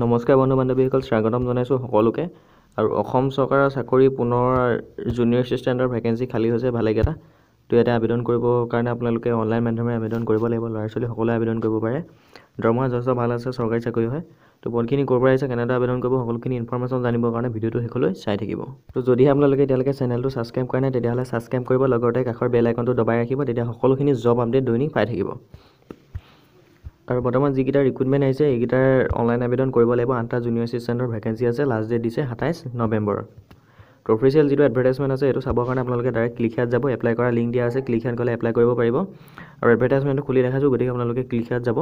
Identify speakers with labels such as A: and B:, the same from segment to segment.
A: নমস্কাৰ বন্ধু বান্ধৱীসকল স্বাগতম জনাইছোঁ সকলোকে আৰু অসম চৰকাৰৰ চাকৰি পুনৰ জুনিয়ৰ এছিষ্টেণ্টৰ ভেকেঞ্চি খালী হৈছে ভালেকেইটা তো ইয়াতে আবেদন কৰিবৰ কাৰণে আপোনালোকে অনলাইন মাধ্যমেৰে আবেদন কৰিব লাগিব ল'ৰা ছোৱালীসকলে আবেদন কৰিব পাৰে দৰমহা যথেষ্ট ভাল আছে চৰকাৰী চাকৰি হয় তো বহুতখিনি ক'ৰ পৰা আহিছে কেনেদৰে আবেদন কৰিব সকলোখিনি ইনফৰ্মেশ্যন জানিবৰ কাৰণে ভিডিঅ'টো শেষলৈ চাই থাকিব তো যদিহে আপোনালোকে এতিয়ালৈকে চেনেলটো ছাবস্ক্ৰাইব কৰা নাই তেতিয়াহ'লে ছাবস্ক্ৰাইব কৰিব লগতে কাষৰ বেল আইকনটো দবাই ৰাখিব তেতিয়া সকলোখিনি জব আপডেট দৈনিক পাই থাকিব আৰু বৰ্তমান যিকেইটা ৰিক্ৰুইটমেণ্ট আহিছে এইকেইটাৰ অনলাইন আবেদন কৰিব লাগিব আঠটা জুনিয়ৰ এছিষ্টেণ্টৰ ভেকেঞ্চি আছে লাষ্ট ডেট দিছে সাতাইছ নৱেম্বৰ তো অফিচিয়েল যিটো এডভাৰটাইজমেণ্ট আছে সেইটো চাবৰ কাৰণে আপোনালোকে ডাইৰেক্ট ক্লিকাত যাব এপ্লাই কৰা লিংক দিয়া আছে ক্লিকাত গ'লে এপ্লাই কৰিব পাৰিব আৰু এডভাৰটাইজমেণ্টটো খুলি দেখাইছোঁ গতিকে আপোনালোকে ক্লিকাত যাব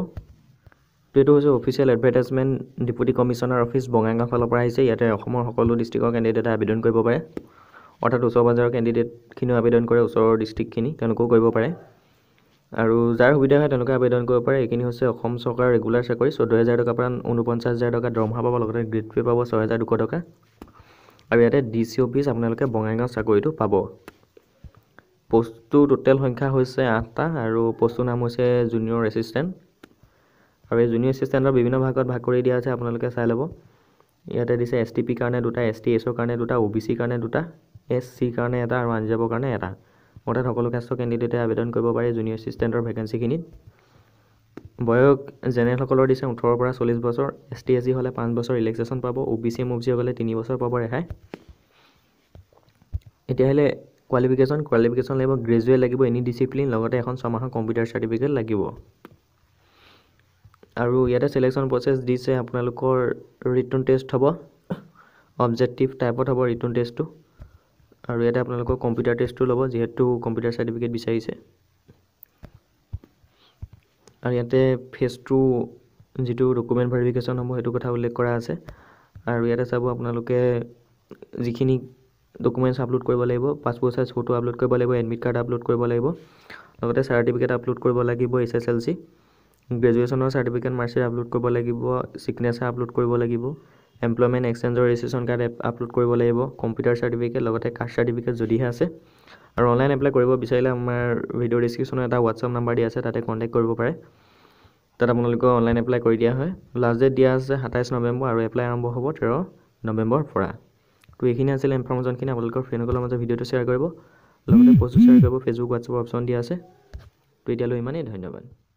A: তো এইটো হৈছে official advertisement deputy commissioner office Bongaigaon ফালৰ পৰা আহিছে ইয়াতে অসমৰ সকলো ডিষ্ট্ৰিক্টৰ কেণ্ডিডেটে আবেদন কৰিব পাৰে অৰ্থাৎ ওচৰ পাজৰৰ কেণ্ডিডেটখিনিও আবেদন কৰে ওচৰৰ ডিষ্ট্ৰিক্টখিনি তেওঁলোকেও কৰিব পাৰে আৰু যাৰ সুবিধা হয় তেওঁলোকে আবেদন কৰিব পাৰে এইখিনি হৈছে অসম চৰকাৰৰ ৰেগুলাৰ চাকৰি চৈধ্য হেজাৰ টকাৰ পৰা ঊনপঞ্চাছ হাজাৰ টকা দৰমহা পাব লগতে গ্ৰেড পে' পাব ছয় হেজাৰ দুশ টকা আৰু ইয়াতে ডি চি অফিচ আপোনালোকে বঙাইগাঁও চাকৰিটো পাব পষ্টটোৰ টোটেল সংখ্যা হৈছে আঠটা আৰু পষ্টটোৰ নাম হৈছে জুনিয়ৰ এচিষ্টেণ্ট আৰু এই জুনিয়ৰ এচিষ্টেণ্টৰ বিভিন্ন ভাগত ভাগ কৰি দিয়া আছে আপোনালোকে চাই ল'ব ইয়াতে দিছে এছ টি পি কাৰণে দুটা এছ টি এছৰ কাৰণে দুটা অ' বি চিৰ কাৰণে দুটা এছ চিৰ কাৰণে এটা আৰু আঞ্জাবৰ কাৰণে এটা অৰ্থাৎ সকলো কাষ্টৰ কেণ্ডিডেটে আবেদন কৰিব পাৰে জুনিয়ৰ এছিষ্টেণ্টৰ ভেকেঞ্চিখিনিত বয়স জেনেৰেলসকলৰ দিছে ওঠৰৰ পৰা চল্লিছ বছৰ এছ টি এছ জি হ'লে পাঁচ বছৰ ৰিলেক্সেশ্যন পাব O' B C M O' B হ'লে তিনি বছৰ পাব ৰেহাই এতিয়াহ'লে কোৱালিফিকেশ্যন কোৱালিফিকেশ্যন লাগিব গ্ৰেজুৱেট লাগিব এনি ডিচিপ্লিন লগতে এখন ছমাহৰ কম্পিউটাৰ চাৰ্টিফিকেট লাগিব আৰু ইয়াতে চিলেকশ্যন প্ৰচেছ দিছে আপোনালোকৰ ৰিটাৰ্ণ টেষ্ট হ'ব অবজেক্টিভ টাইপত হ'ব ৰিটাৰ্ণ টেষ্টটো আৰু ইয়াতে আপোনালোকৰ কম্পিউটাৰ টেষ্টটো ল'ব যিহেতু কম্পিউটাৰ চাৰ্টিফিকেট বিচাৰিছে আৰু ইয়াতে ফেজ টু যিটো ডকুমেণ্ট ভেৰিফিকেশ্যন হ'ব সেইটো কথা উল্লেখ কৰা আছে আৰু ইয়াতে চাব আপোনালোকে যিখিনি ডকুমেণ্টছ আপলোড কৰিব লাগিব পাছপৰ্ট চাইজ ফটো আপলোড কৰিব লাগিব এডমিট কাৰ্ড আপলোড কৰিব লাগিব লগতে চাৰ্টিফিকেট আপলোড কৰিব লাগিব এইচ এছ এল চি গ্ৰেজুৱেশ্যনৰ চাৰ্টিফিকেট মাৰ্কশ্বিট আপলোড কৰিব লাগিব চিগনেচাৰ আপলোড কৰিব লাগিব এমপ্লয়মেণ্ট এক্সেঞ্জৰ ৰেজিষ্ট্ৰেশ্যন কাৰ্ড এপ আপলোড কৰিব লাগিব কম্পিউটাৰ চাৰ্টিফিকেট লগতে কাষ্ট চাৰ্টিফিকেট যদিহে আছে আৰু অনলাইন এপ্লাই কৰিব বিচাৰিলে আমাৰ ভিডিঅ' ডিছক্ৰিপশ্যনত এটা হোৱাটছআপ নাম্বাৰ দিয়া আছে তাতে কণ্টেক্ট কৰিব পাৰে তাত আপোনালোকে অনলাইন এপ্লাই কৰি দিয়া হয় লাষ্ট ডেট দিয়া আছে সাতাইছ নৱেম্বৰ আৰু এপ্লাই আৰম্ভ হ'ব তেৰ নৱেম্বৰৰ পৰা ত' এইখিনি আছিলে ইনফৰ্মেশ্যনখিনি আপোনালোকৰ ফ্ৰেণ্ডসকলৰ মাজত ভিডিঅ'টো শ্বেয়াৰ কৰিব লগতে পষ্টটো শ্বেয়াৰ কৰিব ফেচবুক হোৱাটছআপৰ অপশ্যন দিয়া আছে ত' এতিয়ালৈ ইমানেই ধন্যবাদ